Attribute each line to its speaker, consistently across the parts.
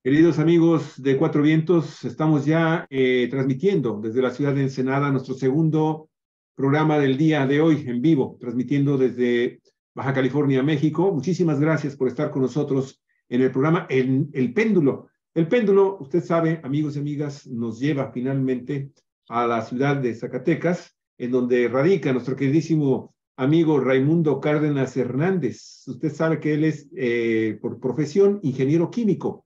Speaker 1: Queridos amigos de Cuatro Vientos, estamos ya eh, transmitiendo desde la ciudad de Ensenada nuestro segundo programa del día de hoy en vivo, transmitiendo desde Baja California, México. Muchísimas gracias por estar con nosotros en el programa El, Péndulo. El péndulo, usted sabe, amigos y amigas, nos lleva finalmente a la ciudad de Zacatecas, en donde radica nuestro queridísimo amigo Raimundo Cárdenas Hernández. Usted sabe que él es, eh, por profesión, ingeniero químico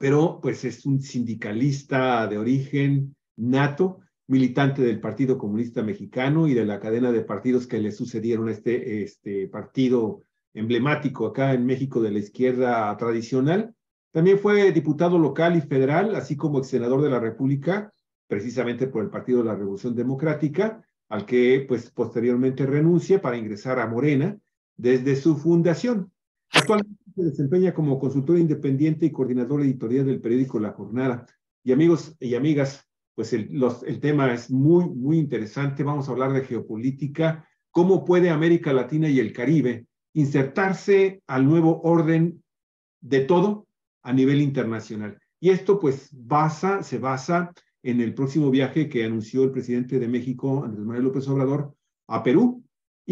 Speaker 1: pero pues es un sindicalista de origen nato, militante del Partido Comunista Mexicano y de la cadena de partidos que le sucedieron a este, este, partido emblemático acá en México de la izquierda tradicional. También fue diputado local y federal, así como ex senador de la República, precisamente por el Partido de la Revolución Democrática, al que pues posteriormente renuncia para ingresar a Morena desde su fundación. Actualmente desempeña como consultor independiente y coordinador editorial del periódico La Jornada. Y amigos y amigas, pues el, tema es muy, muy interesante. Vamos a hablar de geopolítica, cómo puede América Latina y el Caribe insertarse al nuevo orden de todo a nivel internacional. Y esto pues se basa en el próximo viaje que anunció el presidente de México, Andrés Manuel López Obrador, a Perú,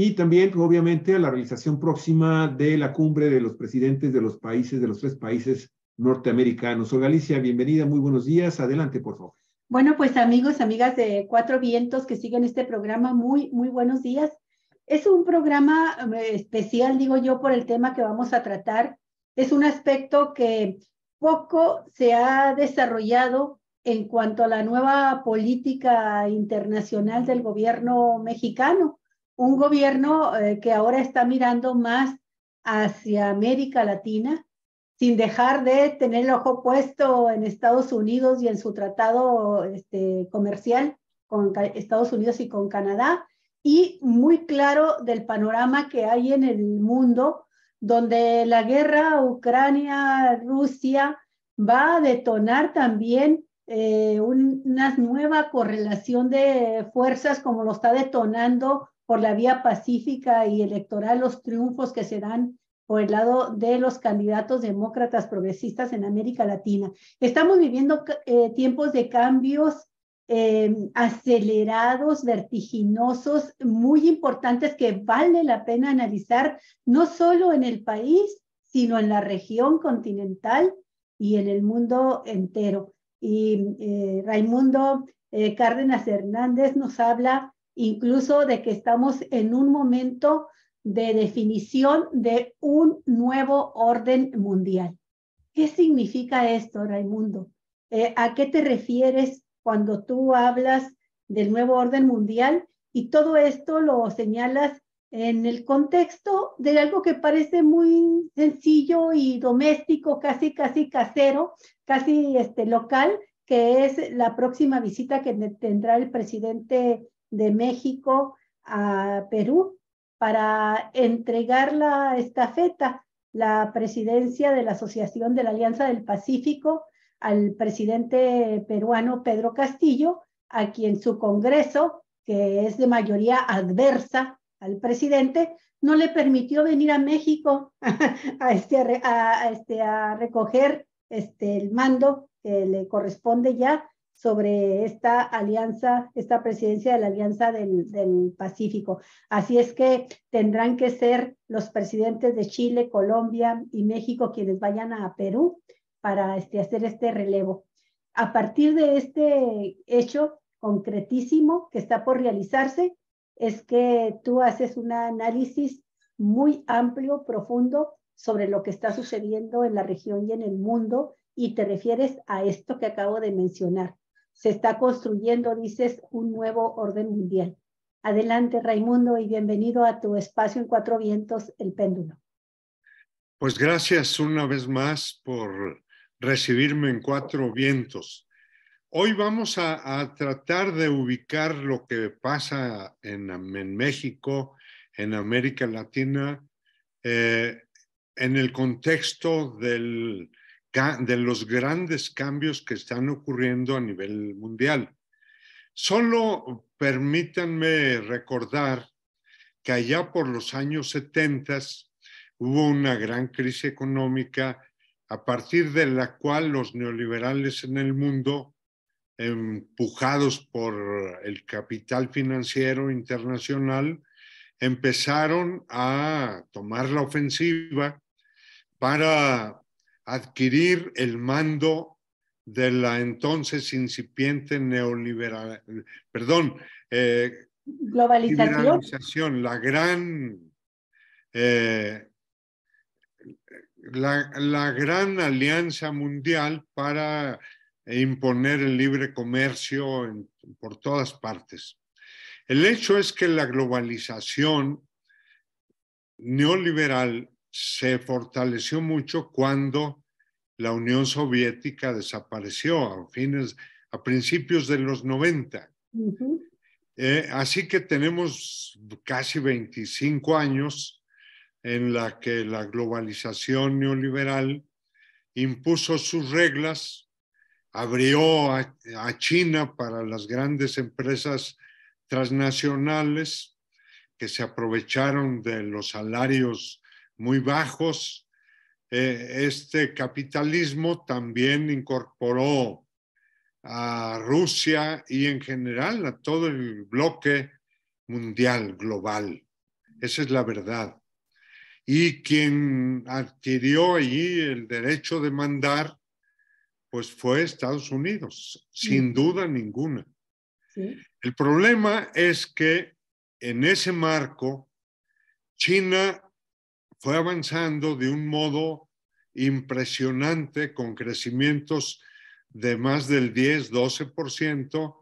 Speaker 1: y también obviamente a la realización próxima de la cumbre de los presidentes de los países, de los tres países norteamericanos. O Galicia, bienvenida, muy buenos días, adelante por favor.
Speaker 2: Bueno, pues amigos, amigas de Cuatro Vientos que siguen este programa, muy, muy buenos días. Es un programa eh, especial, digo yo, por el tema que vamos a tratar. Es un aspecto que poco se ha desarrollado en cuanto a la nueva política internacional del gobierno mexicano un gobierno eh, que ahora está mirando más hacia América Latina, sin dejar de tener el ojo puesto en Estados Unidos y en su tratado este, comercial con Estados Unidos y con Canadá, y muy claro del panorama que hay en el mundo, donde la guerra Ucrania-Rusia va a detonar también eh, una nueva correlación de fuerzas como lo está detonando por la vía pacífica y electoral los triunfos que se dan por el lado de los candidatos demócratas progresistas en América Latina. Estamos viviendo eh, tiempos de cambios eh, acelerados, vertiginosos, muy importantes que vale la pena analizar, no solo en el país, sino en la región continental y en el mundo entero. Y eh, Raimundo Cárdenas Hernández nos habla incluso de que estamos en un momento de definición de un nuevo orden mundial. ¿Qué significa esto, Raimundo? Eh, ¿A qué te refieres cuando tú hablas del nuevo orden mundial? Y todo esto lo señalas en el contexto de algo que parece muy sencillo y doméstico, casi, casi casero, casi este, local, que es la próxima visita que tendrá el presidente de México a Perú para entregar la estafeta, la presidencia de la Asociación de la Alianza del Pacífico al presidente peruano Pedro Castillo, a quien su Congreso, que es de mayoría adversa al presidente, no le permitió venir a México a, este, este, a recoger este, el mando que le corresponde ya sobre esta alianza, esta presidencia de la Alianza del, Pacífico. Así es que tendrán que ser los presidentes de Chile, Colombia y México quienes vayan a Perú para este, hacer este relevo. A partir de este hecho concretísimo que está por realizarse, es que tú haces un análisis muy amplio, profundo, sobre lo que está sucediendo en la región y en el mundo y te refieres a esto que acabo de mencionar, se está construyendo, dices, un nuevo orden mundial. Adelante, Raimundo, y bienvenido a tu espacio en Cuatro Vientos, El Péndulo.
Speaker 3: Pues gracias una vez más por recibirme en Cuatro Vientos. Hoy vamos a, tratar de ubicar lo que pasa en, México, en América Latina, eh, en el contexto del de los grandes cambios que están ocurriendo a nivel mundial. Solo permítanme recordar que allá por los años 70 hubo una gran crisis económica a partir de la cual los neoliberales en el mundo, empujados por el capital financiero internacional, empezaron a tomar la ofensiva para adquirir el mando de la entonces incipiente neoliberal, perdón, eh, globalización. la gran, eh, la, gran alianza mundial para imponer el libre comercio por todas partes. El hecho es que la globalización neoliberal se fortaleció mucho cuando la Unión Soviética desapareció a, fines, a principios de los 90. Eh, así que tenemos casi 25 años en la que la globalización neoliberal impuso sus reglas, abrió a China para las grandes empresas transnacionales que se aprovecharon de los salarios muy bajos. Eh, este capitalismo también incorporó a Rusia y en general a todo el bloque mundial, global. Esa es la verdad. Y quien adquirió allí el derecho de mandar, pues fue Estados Unidos, sin mm. duda ninguna. El problema es que en ese marco, China fue avanzando de un modo impresionante con crecimientos de más del 10-12%,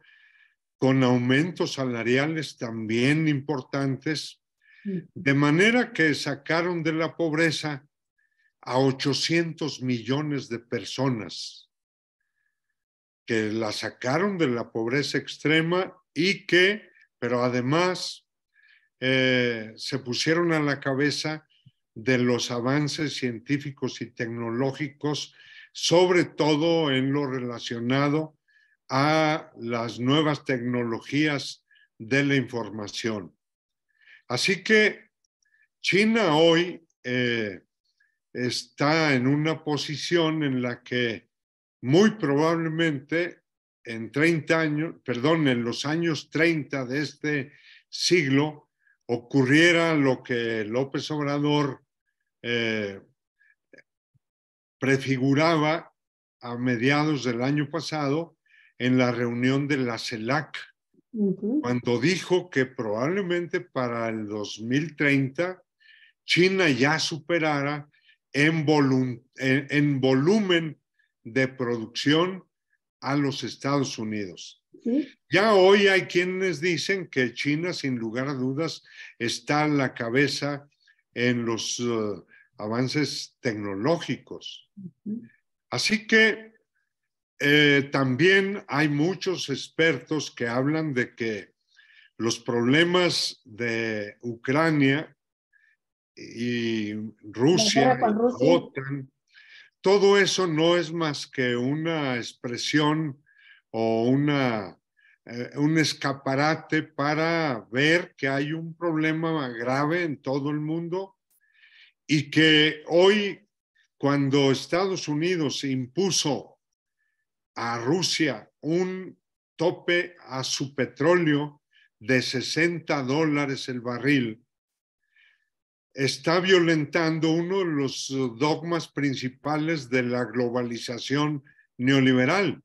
Speaker 3: con aumentos salariales también importantes, mm. de manera que sacaron de la pobreza a 800 millones de personas, que la sacaron de la pobreza extrema y que, pero además, eh, se pusieron a la cabeza de los avances científicos y tecnológicos, sobre todo en lo relacionado a las nuevas tecnologías de la información. Así que China hoy eh, está en una posición en la que muy probablemente en 30 años, perdón, en los años 30 de este siglo ocurriera lo que López Obrador eh, prefiguraba a mediados del año pasado en la reunión de la CELAC, cuando dijo que probablemente para el 2030 China ya superara en, volumen de producción a los Estados Unidos. Ya hoy hay quienes dicen que China, sin lugar a dudas, está a la cabeza en los eh, avances tecnológicos. Así que eh, también hay muchos expertos que hablan de que los problemas de Ucrania y Rusia, OTAN, todo eso no es más que una expresión o una, eh, un escaparate para ver que hay un problema grave en todo el mundo y que hoy, cuando Estados Unidos impuso a Rusia un tope a su petróleo de 60 dólares el barril, está violentando uno de los dogmas principales de la globalización neoliberal,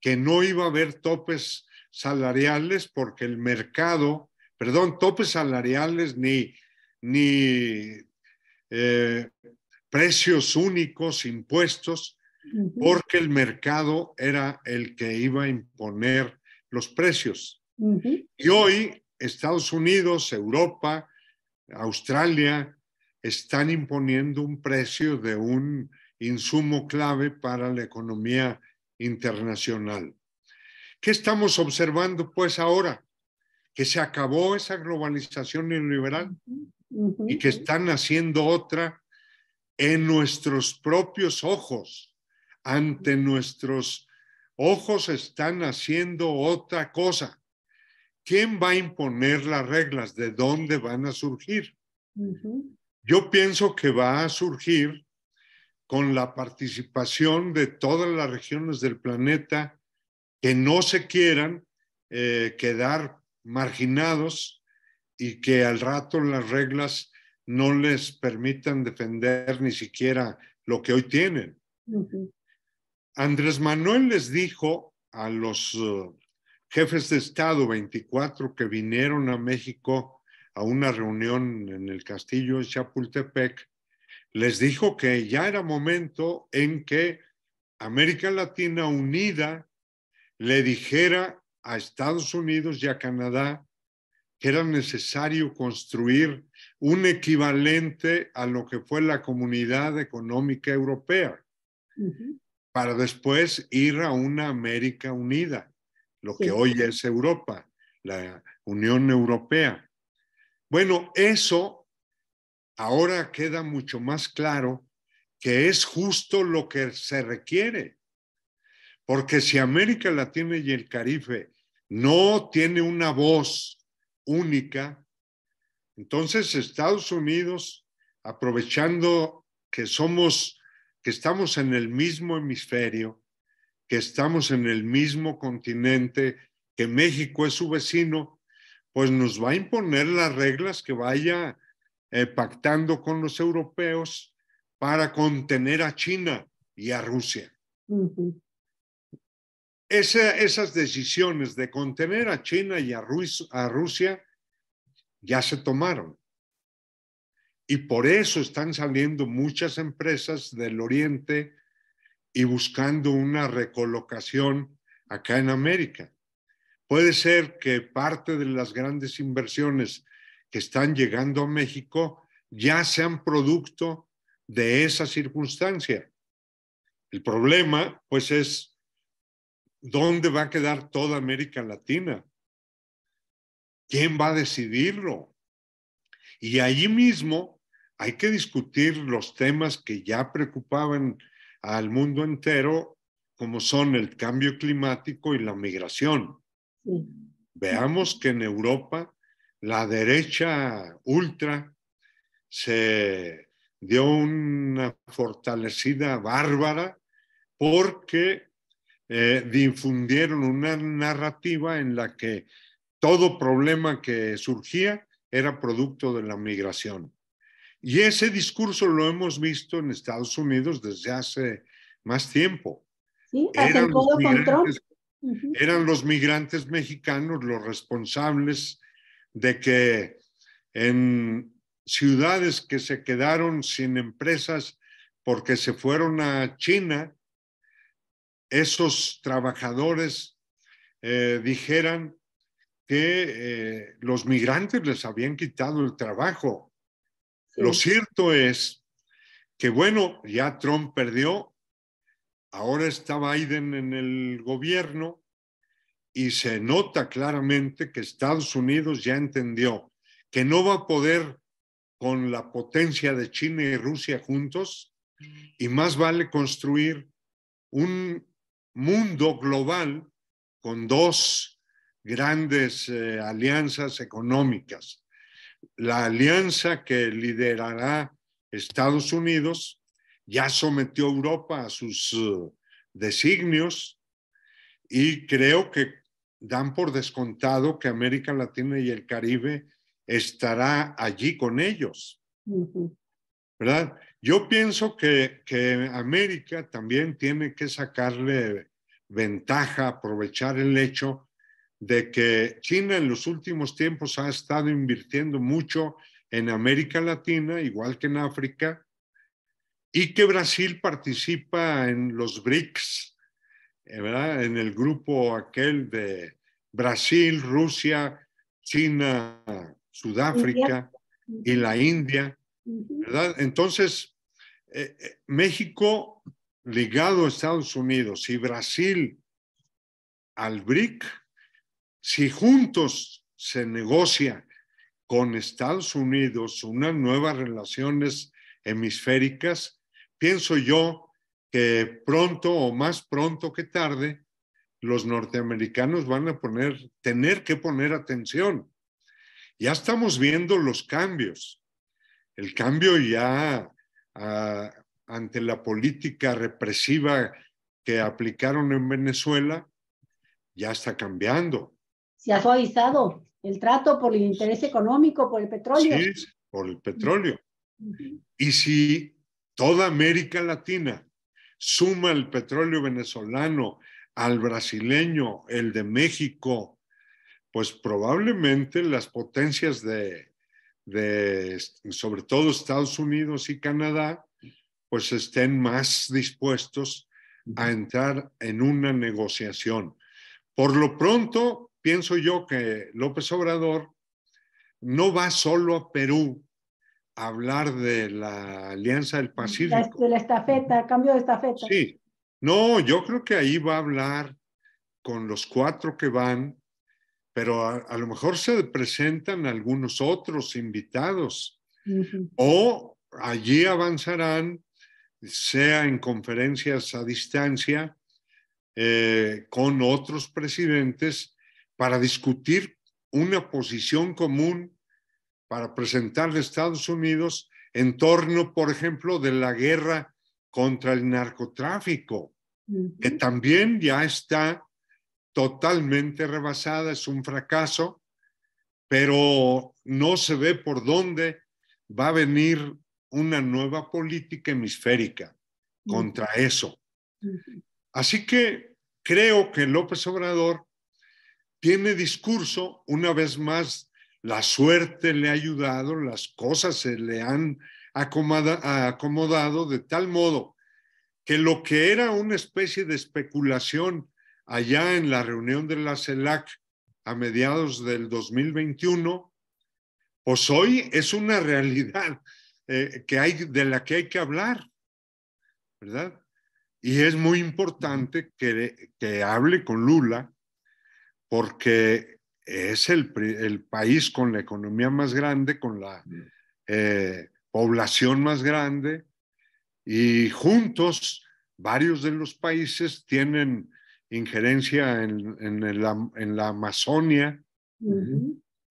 Speaker 3: que no iba a haber topes salariales porque el mercado, perdón, topes salariales ni, ni eh, precios únicos, impuestos, porque el mercado era el que iba a imponer los precios. Y hoy Estados Unidos, Europa, Australia están imponiendo un precio de un insumo clave para la economía internacional. ¿Qué estamos observando pues ahora? Que se acabó esa globalización neoliberal y que están haciendo otra en nuestros propios ojos. Ante nuestros ojos están haciendo otra cosa. ¿Quién va a imponer las reglas? ¿De dónde van a surgir? Yo pienso que va a surgir con la participación de todas las regiones del planeta que no se quieran eh, quedar marginados y que al rato las reglas no les permitan defender ni siquiera lo que hoy tienen. Andrés Manuel les dijo a los eh, jefes de Estado 24 que vinieron a México a una reunión en el castillo de Chapultepec, les dijo que ya era momento en que América Latina unida le dijera a Estados Unidos y a Canadá que era necesario construir un equivalente a lo que fue la comunidad económica europea, para después ir a una América unida, lo que hoy es Europa, la Unión Europea. Bueno, eso ahora queda mucho más claro que es justo lo que se requiere, porque si América Latina y el Caribe no tiene una voz única. Entonces, Estados Unidos, aprovechando que somos, que estamos en el mismo hemisferio, que estamos en el mismo continente, que México es su vecino, pues nos va a imponer las reglas que vaya eh, pactando con los europeos para contener a China y a Rusia esas decisiones de contener a China y a Rusia ya se tomaron. Y por eso están saliendo muchas empresas del Oriente y buscando una recolocación acá en América. Puede ser que parte de las grandes inversiones que están llegando a México ya sean producto de esa circunstancia. El problema, pues, es ¿Dónde va a quedar toda América Latina? ¿Quién va a decidirlo? Y allí mismo hay que discutir los temas que ya preocupaban al mundo entero, como son el cambio climático y la migración. Veamos que en Europa la derecha ultra se dio una fortalecida bárbara porque eh, difundieron una narrativa en la que todo problema que surgía era producto de la migración. Y ese discurso lo hemos visto en Estados Unidos desde hace más tiempo.
Speaker 2: Sí, eran,
Speaker 3: eran los migrantes mexicanos los responsables de que en ciudades que se quedaron sin empresas porque se fueron a China, esos trabajadores eh, dijeran que eh, los migrantes les habían quitado el trabajo. Lo cierto es que, bueno, ya Trump perdió, ahora está Biden en el gobierno y se nota claramente que Estados Unidos ya entendió que no va a poder con la potencia de China y Rusia juntos mm. y más vale construir un mundo global con dos grandes eh, alianzas económicas. La alianza que liderará Estados Unidos ya sometió a Europa a sus eh, designios y creo que dan por descontado que América Latina y el Caribe estará allí con ellos. ¿Verdad? Yo pienso que, América también tiene que sacarle ventaja, aprovechar el hecho de que China en los últimos tiempos ha estado invirtiendo mucho en América Latina, igual que en África, y que Brasil participa en los BRICS, eh, ¿verdad? en el grupo aquel de Brasil, Rusia, China, Sudáfrica y la India.
Speaker 1: ¿verdad?
Speaker 3: Entonces, eh, eh, México ligado a Estados Unidos y Brasil al BRIC, si juntos se negocia con Estados Unidos unas nuevas relaciones hemisféricas, pienso yo que pronto o más pronto que tarde, los norteamericanos van a poner, tener que poner atención. Ya estamos viendo los cambios. El cambio ya ante la política represiva que aplicaron en Venezuela, ya está cambiando.
Speaker 2: Se ha suavizado el trato por el interés económico, por el petróleo. Sí,
Speaker 3: por el petróleo. Y si toda América Latina suma el petróleo venezolano al brasileño, el de México, pues probablemente las potencias de de, sobre todo Estados Unidos y Canadá, pues estén más dispuestos a entrar en una negociación. Por lo pronto, pienso yo que López Obrador no va solo a Perú a hablar de la Alianza del Pacífico.
Speaker 2: De la estafeta, cambio de estafeta.
Speaker 3: Sí, no, yo creo que ahí va a hablar con los cuatro que van pero a, lo mejor se presentan algunos otros invitados o allí avanzarán, sea en conferencias a distancia eh, con otros presidentes para discutir una posición común para presentar a Estados Unidos en torno, por ejemplo, de la guerra contra el narcotráfico, que también ya está totalmente rebasada, es un fracaso, pero no se ve por dónde va a venir una nueva política hemisférica contra eso. Así que creo que López Obrador tiene discurso, una vez más, la suerte le ha ayudado, las cosas se le han acomodado de tal modo que lo que era una especie de especulación allá en la reunión de la CELAC a mediados del 2021, pues hoy es una realidad eh, que hay, de la que hay que hablar, ¿verdad? Y es muy importante que, que hable con Lula porque es el, país con la economía más grande, con la eh, población más grande, y juntos varios de los países tienen injerencia en, la, en Amazonia,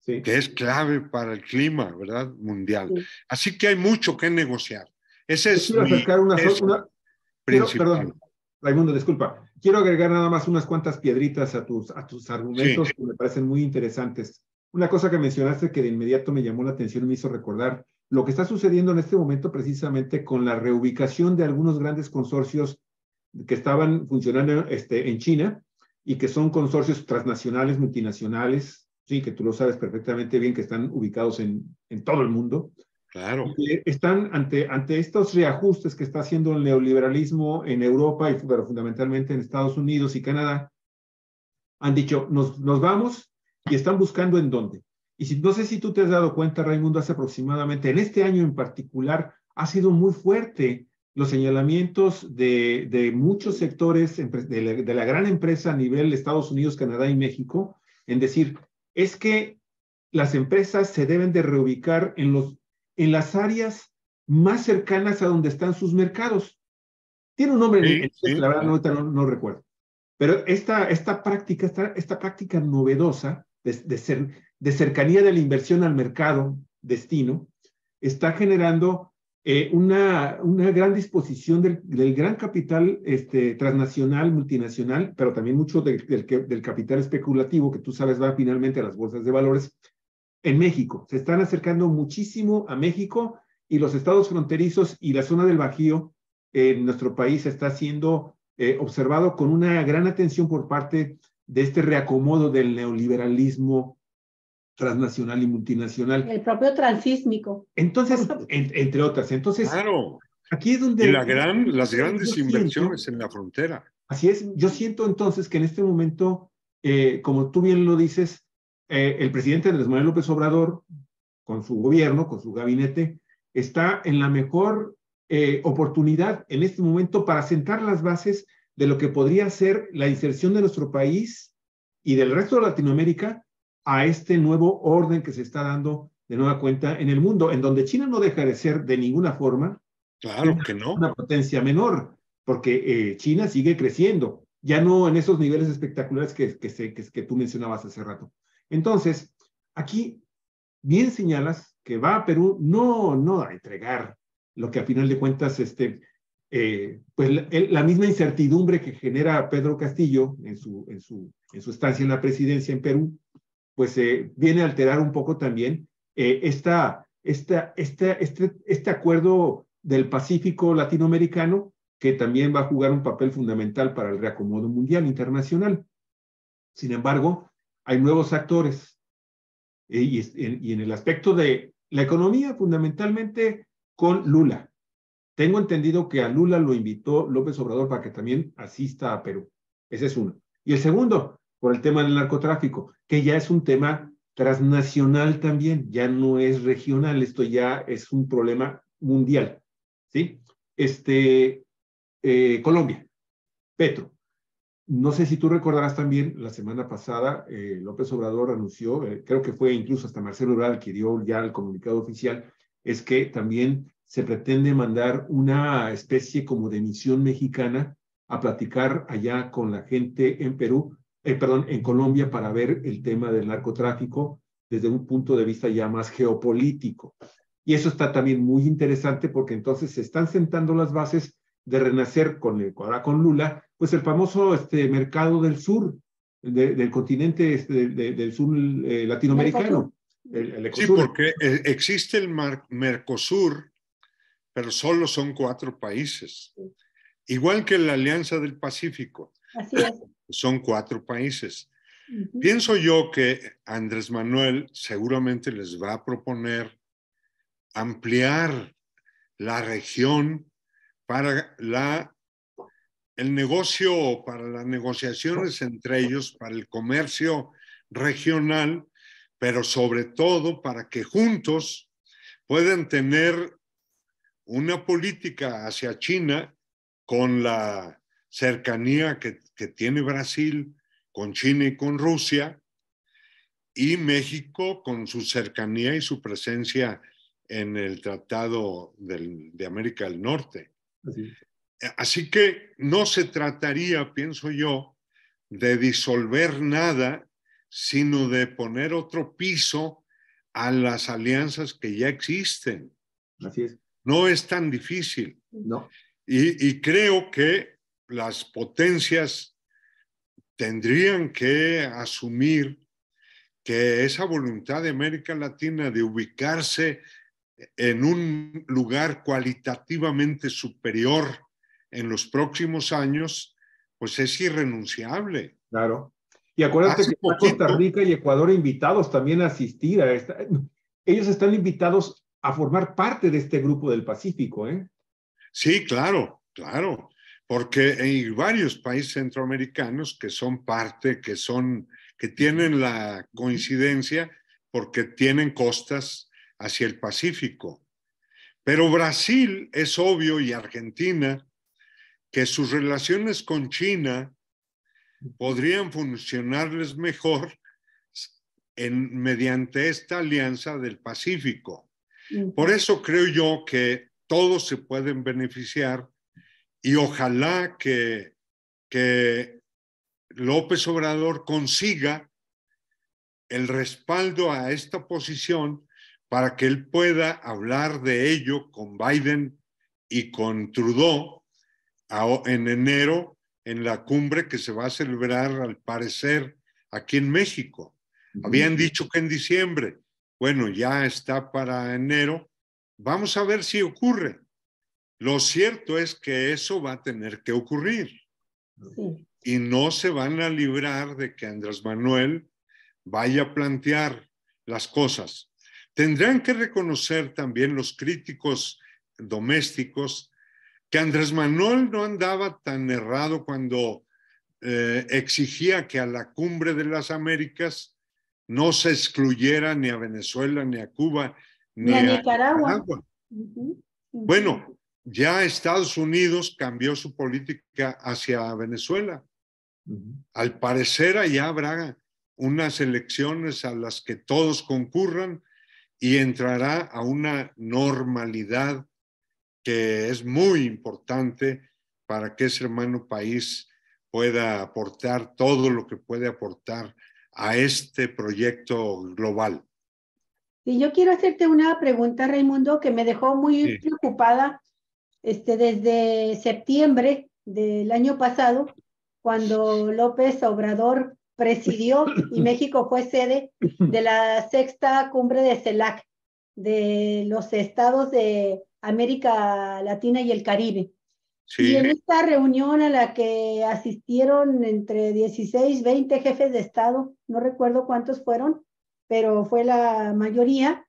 Speaker 3: que es clave para el clima,
Speaker 1: ¿verdad? Mundial. Así que hay mucho que negociar. Ese es mi una, una... Quiero, disculpa. Quiero agregar nada más unas cuantas piedritas a tus, argumentos que me parecen muy interesantes. Una cosa que mencionaste que de inmediato me llamó la atención me hizo recordar lo que está sucediendo en este momento precisamente con la reubicación de algunos grandes consorcios que estaban funcionando este, en China y que son consorcios transnacionales, multinacionales, sí, que tú lo sabes perfectamente bien, que están ubicados en, en todo el mundo. Claro. están ante, ante estos reajustes que está haciendo el neoliberalismo en Europa y pero fundamentalmente en Estados Unidos y Canadá. Han dicho, nos, nos vamos y están buscando en dónde. Y si, no sé si tú te has dado cuenta, Raimundo, hace aproximadamente, en este año en particular, ha sido muy fuerte los señalamientos de, muchos sectores de la, gran empresa a nivel Estados Unidos, Canadá y México en decir, es que las empresas se deben de reubicar en, los, en las áreas más cercanas a donde están sus mercados. Tiene un nombre, la verdad no, recuerdo. Pero esta, esta práctica, esta, esta práctica novedosa de, ser, de cercanía de la inversión al mercado destino, está generando eh, una, una, gran disposición del, gran capital este, transnacional, multinacional, pero también mucho del, capital especulativo que tú sabes va finalmente a las bolsas de valores en México. Se están acercando muchísimo a México y los estados fronterizos y la zona del Bajío en nuestro país está siendo eh, observado con una gran atención por parte de este reacomodo del neoliberalismo transnacional y multinacional.
Speaker 2: El propio transísmico.
Speaker 1: Entonces, entre otras, entonces... Claro. Aquí es donde... las grandes inversiones en la frontera. Así es, yo siento entonces que en este momento, eh, como tú bien lo dices, eh, el presidente Andrés Manuel López Obrador, con su gobierno, con su gabinete, está en la mejor eh, oportunidad en este momento para sentar las bases de lo que podría ser la inserción de nuestro país y del resto de Latinoamérica a este nuevo orden que se está dando de nueva cuenta en el mundo, en donde China no deja de ser de ninguna forma claro que no. una potencia menor, porque eh, China sigue creciendo, ya no en esos niveles espectaculares que, que, que, tú mencionabas hace rato. Entonces, aquí bien señalas que va a Perú no, no a entregar lo que a final de cuentas, este, eh, pues la, la, misma incertidumbre que genera Pedro Castillo en su, en, su, en su estancia en la presidencia en Perú, pues eh, viene a alterar un poco también eh, esta, esta, este, este acuerdo del Pacífico latinoamericano que también va a jugar un papel fundamental para el reacomodo mundial internacional. Sin embargo, hay nuevos actores eh, y, y en el aspecto de la economía, fundamentalmente con Lula. Tengo entendido que a Lula lo invitó López Obrador para que también asista a Perú. Ese es uno. Y el segundo, por el tema del narcotráfico, que ya es un tema transnacional también, ya no es regional, esto ya es un problema mundial, ¿sí? Este, eh, Colombia, Petro. No sé si tú recordarás también, la semana pasada eh, López Obrador anunció, eh, creo que fue incluso hasta Marcelo Ural que dio ya el comunicado oficial, es que también se pretende mandar una especie como de misión mexicana a platicar allá con la gente en Perú eh, perdón, en Colombia para ver el tema del narcotráfico desde un punto de vista ya más geopolítico. Y eso está también muy interesante porque entonces se están sentando las bases de renacer con el, con Lula, pues el famoso este, mercado del sur, del continente este, del sur eh, latinoamericano. sí, porque
Speaker 3: eh, existe el Mercosur, pero solo son cuatro países, igual que la Alianza del Pacífico. Así es son cuatro países. Pienso yo que Andrés Manuel seguramente les va a proponer ampliar la región para la, el negocio, para las negociaciones entre ellos, para el comercio regional, pero sobre todo para que juntos puedan tener una política hacia China con la cercanía que, tiene Brasil con China y con Rusia, y México con su cercanía y su presencia en el Tratado del, de América del Norte. Así. que no se trataría, pienso yo, de disolver nada, sino de poner otro piso a las alianzas que ya existen. Así es. No es tan difícil. No. Y, y creo que las potencias tendrían que asumir que esa voluntad de América Latina de ubicarse en un lugar cualitativamente superior en
Speaker 1: los próximos años, pues es irrenunciable. Claro.
Speaker 3: Y acuérdate que Costa
Speaker 1: Rica y Ecuador invitados también a asistir a esta. Ellos están invitados a formar parte de este grupo del Pacífico, ¿eh? Sí, claro, claro
Speaker 3: porque hay varios países centroamericanos que son parte, que son, que tienen la coincidencia porque tienen costas hacia el Pacífico. Pero Brasil es obvio y Argentina que sus relaciones con China podrían funcionarles mejor en, mediante esta alianza del Pacífico. Por eso creo yo que todos se pueden beneficiar y ojalá que, que López Obrador consiga el respaldo a esta posición para que él pueda hablar de ello con Biden y con Trudeau en enero en la cumbre que se va a celebrar al parecer aquí en México. Habían dicho que en diciembre, bueno, ya está para enero. Vamos a ver si ocurre. Lo cierto es que eso va a tener que ocurrir. Y no se van a librar de que Andrés Manuel vaya a plantear las cosas. Tendrán que reconocer también los críticos domésticos que Andrés Manuel no andaba tan errado cuando eh, exigía que a la cumbre de las Américas no se excluyera ni a Venezuela, ni a Cuba, ni, a,
Speaker 2: Nicaragua. Bueno,
Speaker 3: ya Estados Unidos cambió su política hacia Venezuela. Al parecer allá habrá unas elecciones a las que todos concurran y entrará a una normalidad que es muy importante para que ese hermano país pueda aportar todo lo que puede aportar a este proyecto global.
Speaker 2: Y yo quiero hacerte una pregunta, Raimundo, que me dejó muy preocupada este, desde septiembre del año pasado, cuando López Obrador presidió y México fue sede de la sexta cumbre de CELAC, de los estados de América Latina y el Caribe. Y en esta reunión a la que asistieron entre 16, 20 jefes de Estado, no recuerdo cuántos fueron, pero fue la mayoría,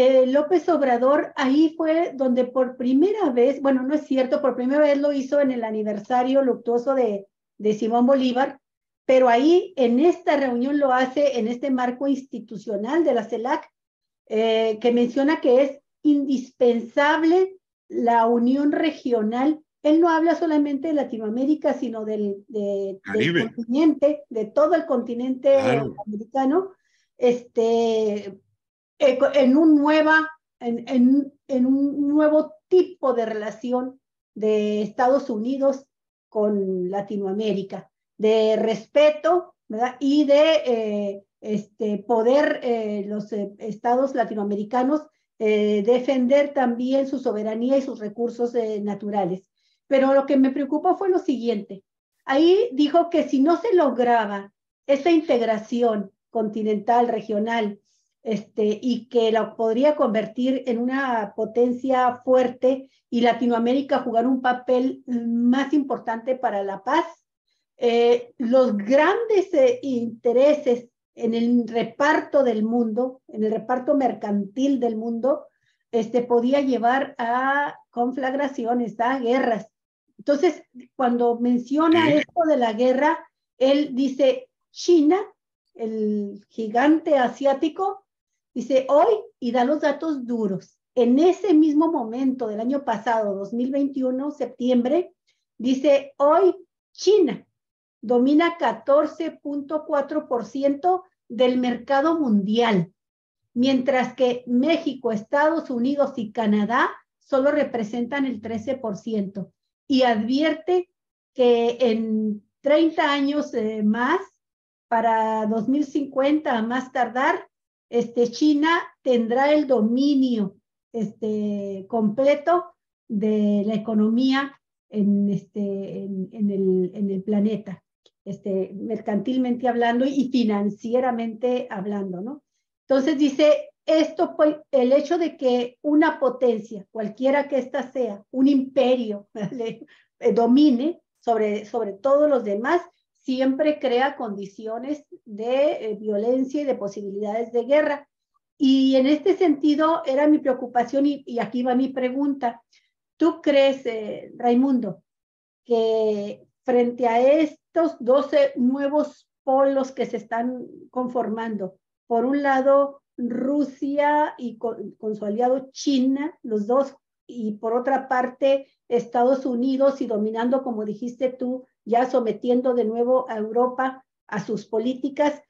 Speaker 2: eh, López Obrador, ahí fue donde por primera vez, bueno, no es cierto, por primera vez lo hizo en el aniversario luctuoso de, de Simón Bolívar, pero ahí en esta reunión lo hace en este marco institucional de la CELAC, eh, que menciona que es indispensable la unión regional. Él no habla solamente de Latinoamérica, sino del, continente, de todo el continente americano. Este, en, un nueva, en, en, en un nuevo tipo de relación de Estados Unidos con Latinoamérica, de respeto ¿verdad? y de eh, este, poder eh, los eh, estados latinoamericanos defender también su soberanía y sus recursos naturales. Pero lo que me preocupó fue lo siguiente. Ahí dijo que si no se lograba esa integración continental, regional, este, y que la podría convertir en una potencia fuerte y Latinoamérica jugar un papel más importante para la paz. Eh, los grandes eh, intereses en el reparto del mundo, en el reparto mercantil del mundo, este, podía llevar a conflagraciones, a guerras. Entonces, cuando menciona esto de la guerra, él dice, China, el gigante asiático, Dice, hoy, y da los datos duros, en ese mismo momento del año pasado, 2021, septiembre, dice, hoy China domina 14.4% del mercado mundial, mientras que México, Estados Unidos y Canadá solo representan el 13%. Y advierte que en 30 años eh, más, para 2050 a más tardar, este, China tendrá el dominio este, completo de la economía este, en, el, planeta, este, mercantilmente hablando y financieramente hablando, ¿no? Entonces dice, esto, el hecho de que una potencia, cualquiera que ésta sea, un imperio, eh, domine sobre, sobre todos los demás, siempre crea condiciones de eh, violencia y de posibilidades de guerra. Y en este sentido era mi preocupación y, aquí va mi pregunta. ¿Tú crees, eh, Raimundo, que frente a estos 12 nuevos polos que se están conformando, por un lado Rusia y con su aliado China, los dos, y por otra parte Estados Unidos y dominando, como dijiste tú, ya sometiendo de nuevo a Europa a sus políticas,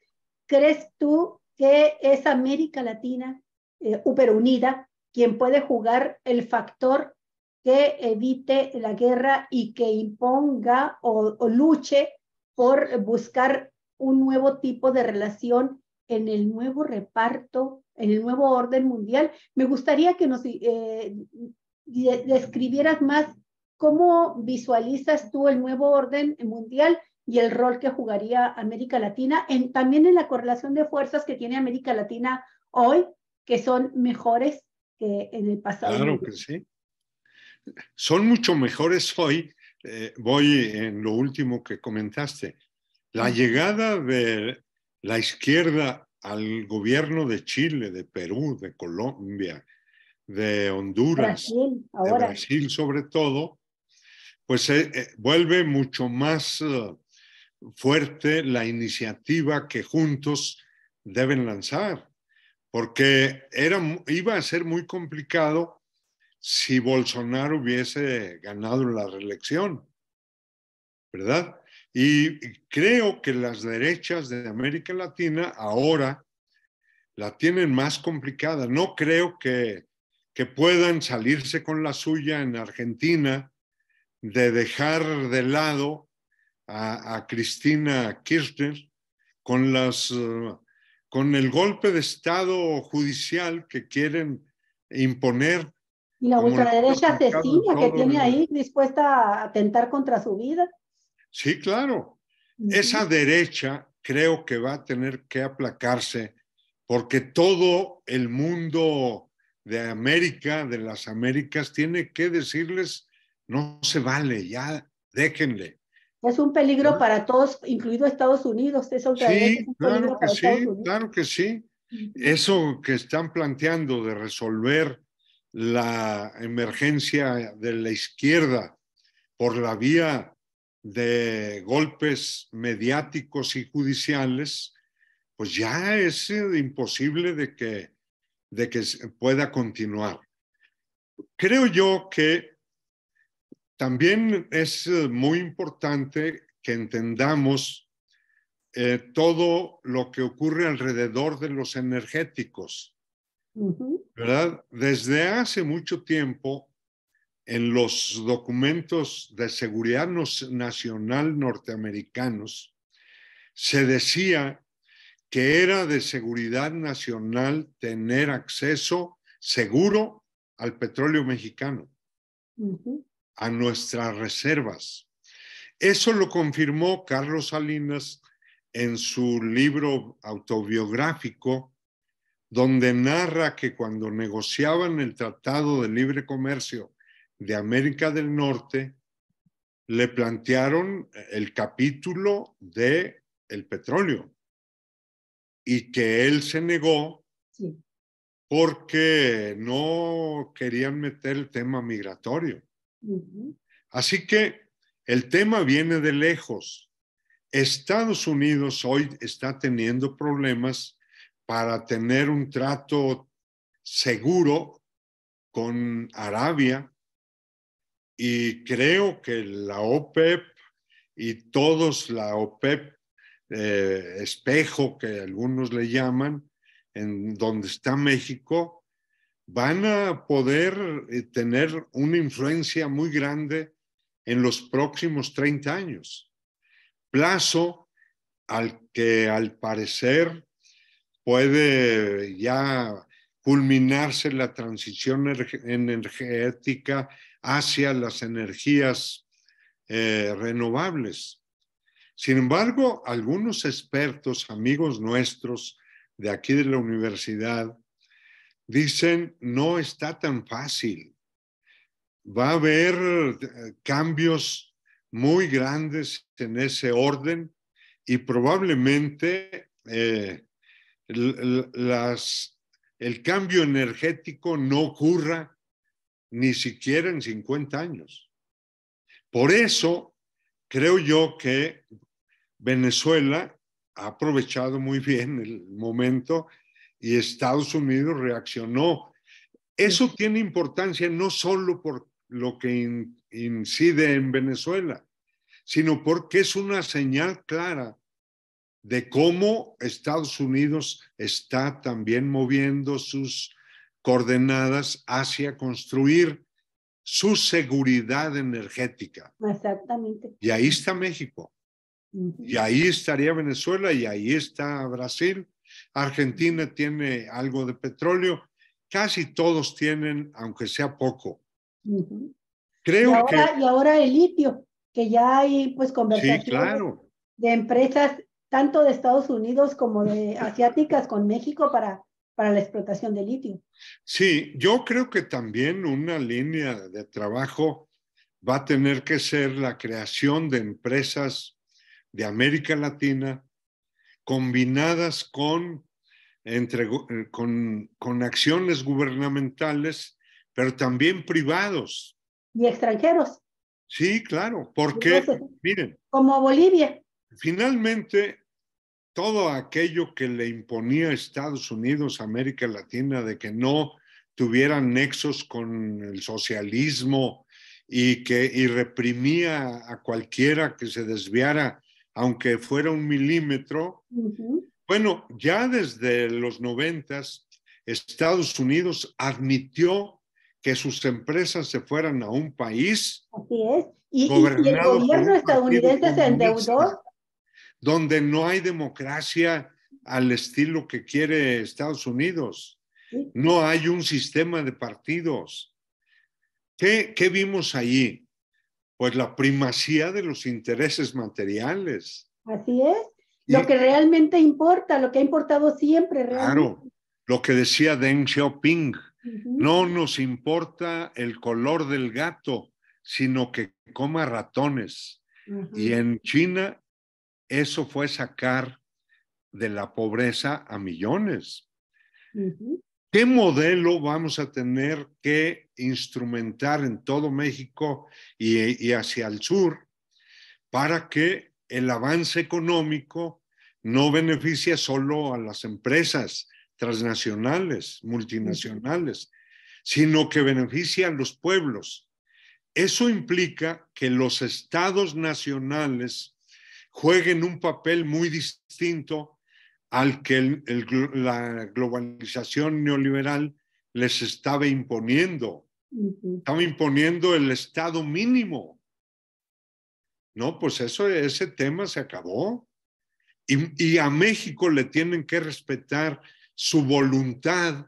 Speaker 2: ¿crees tú que es América Latina, eh, unida, quien puede jugar el factor que evite la guerra y que imponga o, luche por buscar un nuevo tipo de relación en el nuevo reparto, en el nuevo orden mundial? Me gustaría que nos eh, describieras más ¿Cómo visualizas tú el nuevo orden mundial y el rol que jugaría América Latina, en, también en la correlación de fuerzas que tiene América Latina hoy, que son mejores que en el pasado? Claro que
Speaker 3: sí. Son mucho mejores hoy. Eh, voy en lo último que comentaste. La mm. llegada de la izquierda al gobierno de Chile, de Perú, de Colombia, de Honduras,
Speaker 2: Brasil, de Brasil
Speaker 3: sobre todo, pues eh, eh, vuelve mucho más eh, fuerte la iniciativa que juntos deben lanzar, porque era, iba a ser muy complicado si Bolsonaro hubiese ganado la reelección, ¿verdad? Y creo que las derechas de América Latina ahora la tienen más complicada. No creo que, que puedan salirse con la suya en Argentina de dejar de lado a, Cristina Kirchner con, las, eh, con el golpe de Estado judicial que quieren imponer.
Speaker 2: Y la ultraderecha asesina que tiene ahí dispuesta a atentar contra
Speaker 3: su vida. Sí, claro. Esa derecha creo que va a tener que aplacarse porque todo el mundo de América, de las Américas, tiene que decirles no se vale, ya déjenle.
Speaker 2: Es un peligro para todos, incluido Estados Unidos. sí, claro que sí,
Speaker 3: claro que sí. Eso que están planteando de resolver la emergencia de la izquierda por la vía de golpes mediáticos y judiciales, pues ya es eh, imposible de que, de que pueda continuar. Creo yo que también es eh, muy importante que entendamos eh, todo lo que ocurre alrededor de los energéticos, ¿verdad? Desde hace mucho tiempo, en los documentos de seguridad nacional norteamericanos, se decía que era de seguridad nacional tener acceso seguro al petróleo mexicano a nuestras reservas. Eso lo confirmó Carlos Salinas en su libro autobiográfico, donde narra que cuando negociaban el Tratado de Libre Comercio de América del Norte, le plantearon el capítulo de el petróleo y que él se negó porque no querían meter el tema migratorio. Así que el tema viene de lejos. Estados Unidos hoy está teniendo problemas para tener un trato seguro con Arabia y creo que la OPEP y todos la OPEP eh, espejo que algunos le llaman, en donde está México, van a poder eh, tener una influencia muy grande en los próximos 30 años. Plazo al que al parecer puede ya culminarse la transición energética hacia las energías eh, renovables. Sin embargo, algunos expertos, amigos nuestros de aquí de la universidad, dicen, no está tan fácil. Va a haber eh, cambios muy grandes en ese orden y probablemente eh, el cambio energético no ocurra ni siquiera en 50 años. Por eso creo yo que Venezuela ha aprovechado muy bien el momento y Estados Unidos reaccionó. Eso tiene importancia no solo por lo que incide en Venezuela, sino porque es una señal clara de cómo Estados Unidos está también moviendo sus coordenadas hacia construir su seguridad energética.
Speaker 2: Exactamente.
Speaker 3: Y ahí está México. Y ahí estaría Venezuela y ahí está Brasil Argentina tiene algo de petróleo, casi todos tienen, aunque sea poco. Creo y ahora, Y
Speaker 2: ahora el litio, que ya hay pues conversaciones de, empresas tanto de Estados Unidos como de asiáticas con México para, para la explotación de litio.
Speaker 3: Sí, yo creo que también una línea de trabajo va a tener que ser la creación de empresas de América Latina combinadas con, entre, eh, con, con acciones gubernamentales, pero también privados. Y extranjeros. Sí, claro, porque, miren. Como Bolivia. Finalmente, todo aquello que le imponía Estados Unidos, América Latina, de que no tuvieran nexos con el socialismo y que y reprimía a cualquiera que se desviara aunque fuera un milímetro. Bueno, ya desde los noventas, Estados Unidos admitió que sus empresas se fueran a un país. Así es.
Speaker 2: Y, el gobierno estadounidense se endeudó.
Speaker 3: Donde no hay democracia al estilo que quiere Estados Unidos. No hay un sistema de partidos. qué vimos allí? pues la primacía de los intereses materiales.
Speaker 2: Así es, lo que realmente importa, lo que ha importado siempre. Realmente. Claro,
Speaker 3: lo que decía Deng Xiaoping, no nos importa el color del gato, sino que coma ratones. Y en China eso fue sacar de la pobreza a millones. ¿Qué modelo vamos a tener que instrumentar en todo México y, hacia el sur para que el avance económico no beneficie solo a las empresas transnacionales, multinacionales, sino que beneficie a los pueblos? Eso implica que los estados nacionales jueguen un papel muy distinto al que la globalización neoliberal les estaba imponiendo. Estaba imponiendo el estado mínimo. No, pues eso, ese tema se acabó. Y, y a México le tienen que respetar su voluntad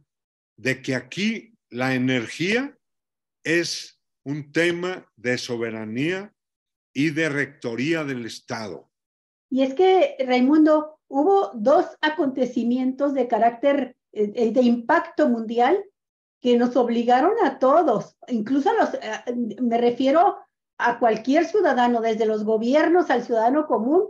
Speaker 3: de que aquí la energía es un tema de soberanía y de rectoría del Estado.
Speaker 2: Y es que, Raimundo, hubo dos acontecimientos de carácter eh, eh, de impacto mundial que nos obligaron a todos, incluso a los, eh, me refiero a cualquier ciudadano, desde los gobiernos al ciudadano común,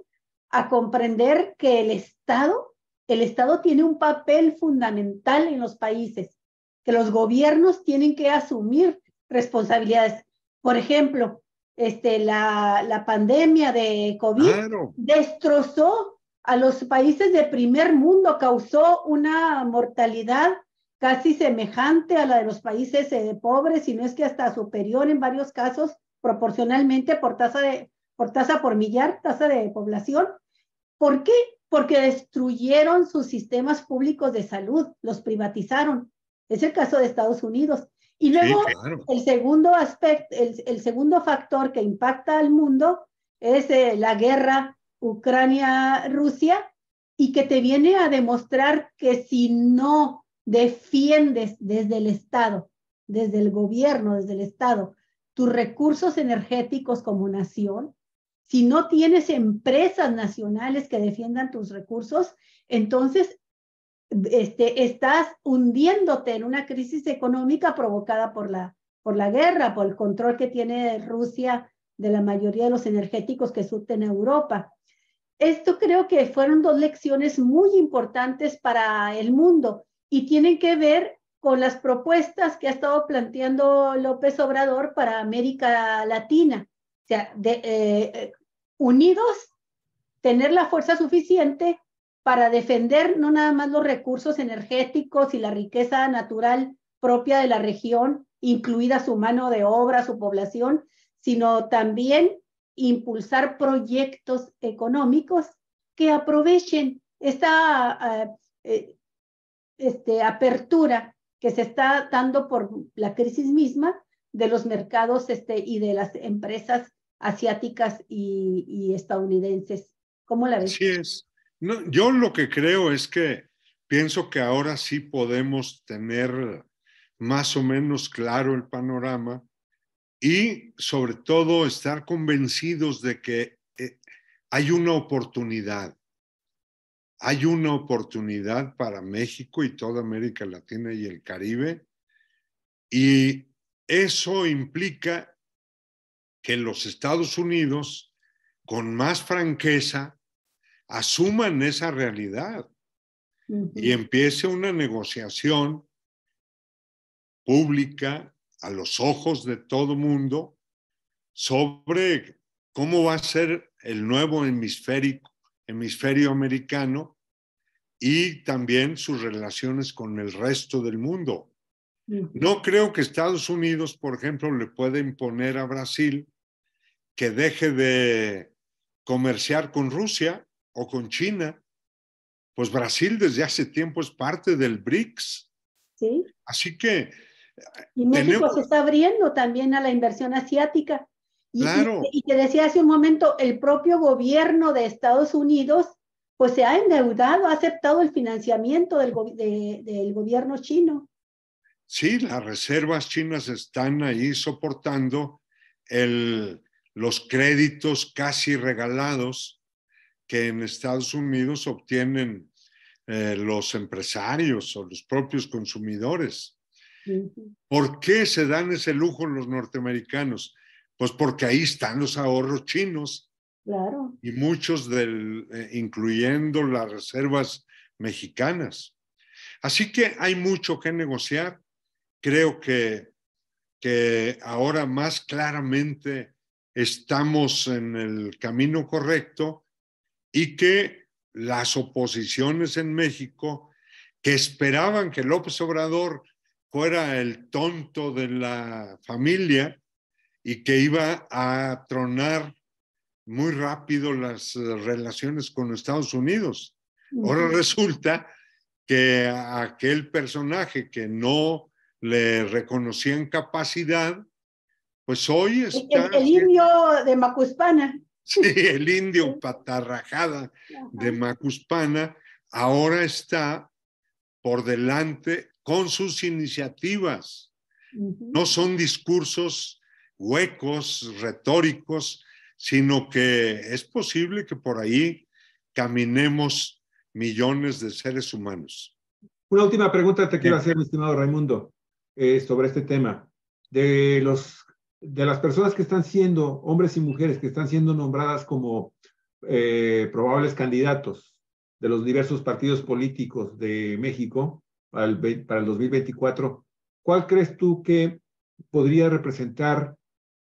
Speaker 2: a comprender que el Estado, el Estado tiene un papel fundamental en los países, que los gobiernos tienen que asumir responsabilidades. Por ejemplo, este, la, la pandemia de COVID destrozó a los países de primer mundo causó una mortalidad casi semejante a la de los países eh, pobres, sino no es que hasta superior en varios casos, proporcionalmente por tasa, de, por tasa por millar, tasa de población. ¿Por qué? Porque destruyeron sus sistemas públicos de salud, los privatizaron. Es el caso de Estados Unidos. Y luego, el segundo aspecto, el, segundo factor que impacta al mundo es eh, la guerra Ucrania-Rusia y que te viene a demostrar que si no defiendes desde el Estado, desde el gobierno, desde el Estado, tus recursos energéticos como nación, si no tienes empresas nacionales que defiendan tus recursos, entonces este, estás hundiéndote en una crisis económica provocada por la, por la guerra, por el control que tiene Rusia de la mayoría de los energéticos que surten a Europa. Esto creo que fueron dos lecciones muy importantes para el mundo y tienen que ver con las propuestas que ha estado planteando López Obrador para América Latina. O sea, de, eh, unidos, tener la fuerza suficiente para defender no nada más los recursos energéticos y la riqueza natural propia de la región, incluida su mano de obra, su población, sino también impulsar proyectos económicos que aprovechen esta eh, eh, este, apertura que se está dando por la crisis misma de los mercados este, y de las empresas asiáticas y, estadounidenses.
Speaker 3: ¿Cómo la ves? Así es. yo lo que creo es que pienso que ahora sí podemos tener más o menos claro el panorama y sobre todo estar convencidos de que eh, hay una oportunidad, hay una oportunidad para México y toda América Latina y el Caribe y eso implica que los Estados Unidos con más franqueza asuman esa realidad y empiece una negociación pública, a los ojos de todo mundo sobre cómo va a ser el nuevo hemisferio, americano y también sus relaciones con el resto del mundo. Mm. No creo que Estados Unidos, por ejemplo, le pueda imponer a Brasil que deje de comerciar con Rusia o con China. Pues Brasil desde hace tiempo es parte del BRICS. Así que y México se
Speaker 2: está abriendo también a la inversión asiática. Y, te decía hace un momento, el propio gobierno de Estados Unidos pues se ha endeudado, ha aceptado el financiamiento del, gobierno chino.
Speaker 3: Sí, las reservas chinas están ahí soportando el, los créditos casi regalados que en Estados Unidos obtienen eh, los empresarios o los propios consumidores. ¿Por qué se dan ese lujo los norteamericanos? Pues porque ahí están los ahorros chinos. Y muchos del, eh, incluyendo las reservas mexicanas. Así que hay mucho que negociar. Creo que, que ahora más claramente estamos en el camino correcto y que las oposiciones en México que esperaban que López Obrador fuera el tonto de la familia y que iba a tronar muy rápido las eh, relaciones con Estados Unidos. Ahora resulta que aquel personaje que no le reconocían capacidad, pues hoy está... El, indio de Macuspana. Sí, el indio patarrajada de Macuspana ahora está por delante con sus iniciativas. No son discursos huecos, retóricos, sino que es posible que por ahí caminemos millones de seres
Speaker 1: humanos. Una última pregunta te quiero hacer, estimado Raimundo, eh, sobre este tema. De, los, de las personas que están siendo, hombres y mujeres, que están siendo nombradas como eh, probables candidatos de los diversos partidos políticos de México, para el, 2024, ¿cuál crees tú que podría representar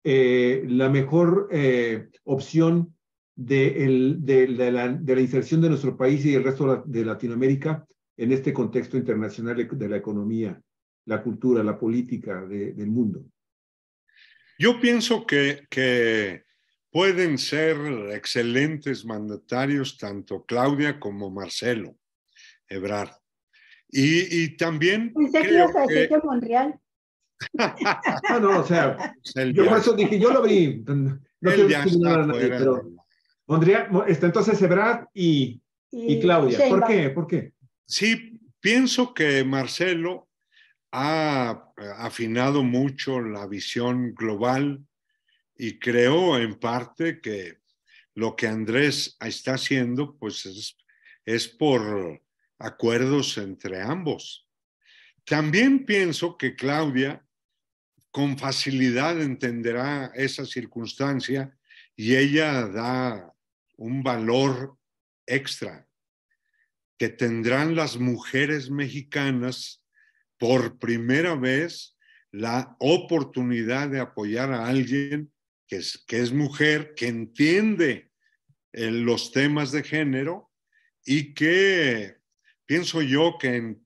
Speaker 1: eh, la mejor eh, opción de, la, inserción de nuestro país y el resto de Latinoamérica en este contexto internacional de la economía, la cultura, la política del mundo? Yo pienso que, que pueden ser
Speaker 3: excelentes mandatarios tanto Claudia como Marcelo Ebrard. Y, también... que
Speaker 1: no, o sea, yo dije, yo lo vi. No el está entonces Ebrard y, y, Claudia. ¿Por qué? ¿Por qué?
Speaker 3: Sí, pienso que Marcelo ha eh, afinado mucho la visión global y creo en parte que lo que Andrés está haciendo pues es, es por acuerdos entre ambos. También pienso que Claudia con facilidad entenderá esa circunstancia y ella da un valor extra que tendrán las mujeres mexicanas por primera vez la oportunidad de apoyar a alguien que es, que es mujer, que entiende en eh, los temas de género y que pienso yo que en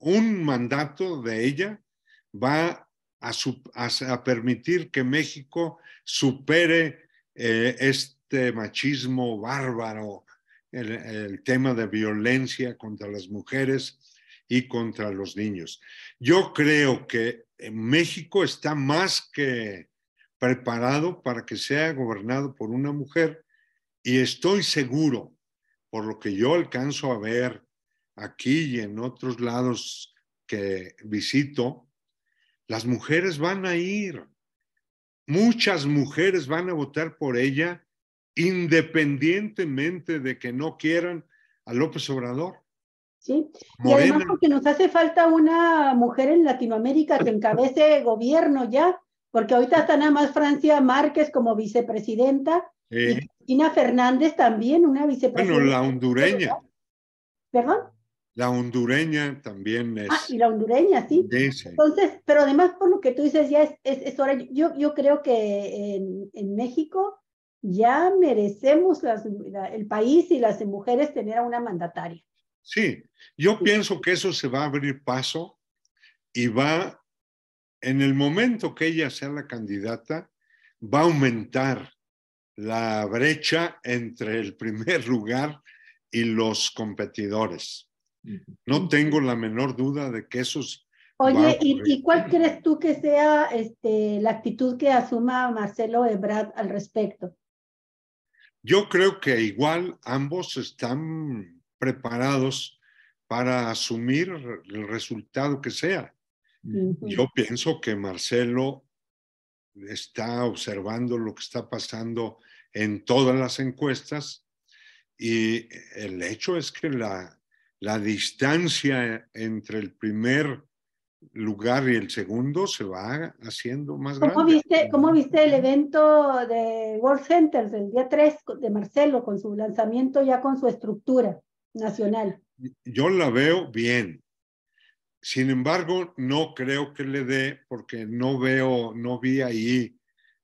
Speaker 3: un mandato de ella va a, permitir que México supere eh, este machismo bárbaro, el, el tema de violencia contra las mujeres y contra los niños. Yo creo que México está más que preparado para que sea gobernado por una mujer y estoy seguro, por lo que yo alcanzo a ver aquí y en otros lados que visito, las mujeres van a ir. Muchas mujeres van a votar por ella independientemente de que no quieran a López Obrador.
Speaker 2: Sí, y además porque nos hace falta una mujer en Latinoamérica que encabece gobierno ya, porque ahorita está nada más Francia Márquez como vicepresidenta y Cristina Fernández también, una vicepresidenta. Bueno,
Speaker 3: la hondureña. ¿Perdón? La hondureña también ah, es. Ah, y
Speaker 2: la hondureña,
Speaker 3: sí. Entonces,
Speaker 2: pero además, por lo que tú dices, ya es, Yo, yo creo que en, México ya merecemos las, el país y las mujeres tener a una mandataria.
Speaker 3: Sí, yo pienso que eso se va a abrir paso y va, en el momento que ella sea la candidata, va a aumentar la brecha entre el primer lugar y los competidores. No tengo la menor duda de que esos... Oye, ¿y,
Speaker 2: cuál crees tú que sea este, la actitud que asuma Marcelo Ebrard al respecto?
Speaker 3: Yo creo que igual ambos están preparados para asumir el resultado que sea.
Speaker 1: Yo
Speaker 3: pienso que Marcelo está observando lo que está pasando en todas las encuestas y el hecho es que la, la distancia entre el primer lugar y el segundo se va haciendo más ¿Cómo grande.
Speaker 2: Viste, mm. ¿Cómo viste el evento de World Centers el día 3 de Marcelo con su lanzamiento ya con su estructura nacional?
Speaker 3: Yo la veo bien. Sin embargo, no creo que le dé porque no veo, no vi ahí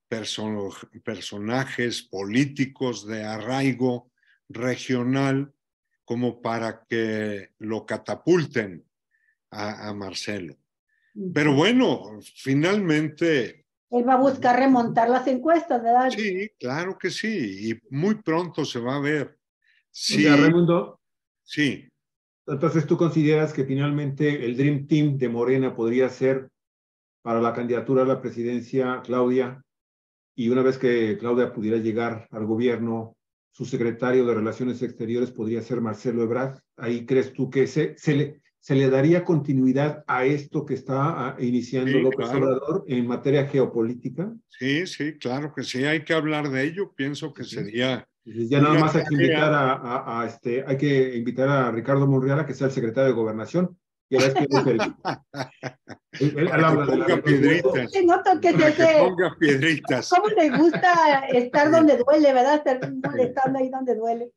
Speaker 3: personajes políticos de arraigo regional como para que lo catapulten a, Marcelo. Pero bueno, finalmente... Él va a buscar remontar las encuestas, ¿verdad? Sí, claro que sí,
Speaker 1: y muy pronto se va a ver. Sí, o sí. Entonces, ¿tú consideras que finalmente el Dream Team de Morena podría ser para la candidatura a la presidencia Claudia? Y una vez que Claudia pudiera llegar al gobierno, su secretario de Relaciones Exteriores podría ser Marcelo Ebrard. Ahí crees tú que se, le, daría continuidad a esto que está ah, iniciando López Obrador en materia geopolítica. Sí, sí, claro
Speaker 3: que sí, hay que hablar de ello. Pienso que
Speaker 1: sería ya nada más hay que invitar a, este, hay que invitar a Ricardo Monreal a que sea el secretario de Gobernación y él, de piedritas. Se
Speaker 2: nota que, ponga
Speaker 1: piedritas.
Speaker 2: ¿Cómo le gusta estar donde duele, verdad? Estar molestando ahí donde duele.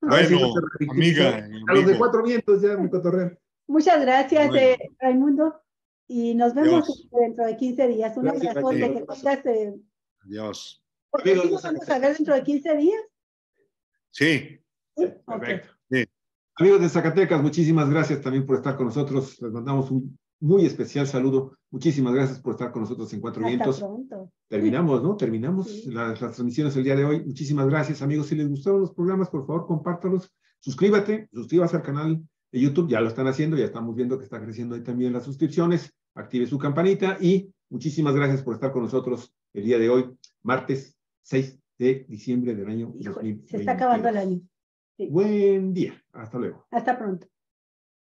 Speaker 1: Bueno, amiga. A los de cuatro vientos ya, mi cotorreo.
Speaker 2: Muchas gracias, eh, Raimundo. Y nos vemos dentro de 15 días. Un abrazo que tengas. Eh,
Speaker 3: Adiós. Porque sí nos vamos
Speaker 2: a ver dentro de 15 días. Sí. Perfecto.
Speaker 1: Amigos de Zacatecas, muchísimas gracias también por estar con nosotros. Les mandamos un muy especial saludo. Muchísimas gracias por estar con nosotros en Cuatro Vientos. Terminamos, ¿no? Terminamos las, transmisiones el día de hoy. Muchísimas gracias, amigos. Si les gustaron los programas, por favor, compártalos. Suscríbete, suscríbase al canal de YouTube. Ya lo están haciendo, ya estamos viendo que está creciendo ahí también las suscripciones. Active su campanita y muchísimas gracias por estar con nosotros el día de hoy, martes 6 de diciembre del año 2020. Se está acabando el año. Buen día. Hasta luego. Hasta pronto.